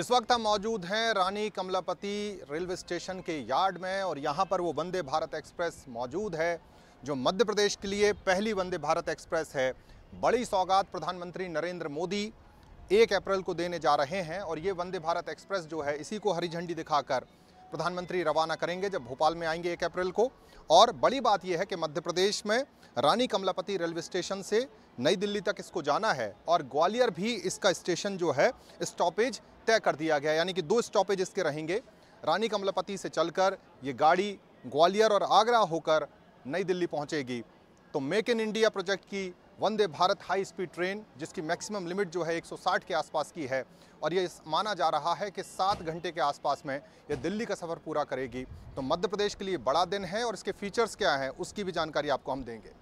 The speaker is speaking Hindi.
इस वक्त हम मौजूद हैं रानी कमलापति रेलवे स्टेशन के यार्ड में और यहाँ पर वो वंदे भारत एक्सप्रेस मौजूद है जो मध्य प्रदेश के लिए पहली वंदे भारत एक्सप्रेस है बड़ी सौगात प्रधानमंत्री नरेंद्र मोदी एक अप्रैल को देने जा रहे हैं और ये वंदे भारत एक्सप्रेस जो है इसी को हरी झंडी दिखाकर प्रधानमंत्री रवाना करेंगे जब भोपाल में आएंगे एक अप्रैल को और बड़ी बात यह है कि मध्य प्रदेश में रानी कमलापति रेलवे स्टेशन से नई दिल्ली तक इसको जाना है और ग्वालियर भी इसका स्टेशन जो है स्टॉपेज तय कर दिया गया यानी कि दो स्टॉपेज इसके रहेंगे रानी कमलापति से चलकर ये गाड़ी ग्वालियर और आगरा होकर नई दिल्ली पहुँचेगी तो मेक इन इंडिया प्रोजेक्ट की Vande Bharat high speed train जिसकी मैक्सिमम लिमिट जो है 160 के आसपास की है और ये माना जा रहा है कि सात घंटे के आसपास में ये दिल्ली का सफ़र पूरा करेगी तो मध्य प्रदेश के लिए बड़ा दिन है और इसके फीचर्स क्या हैं उसकी भी जानकारी आपको हम देंगे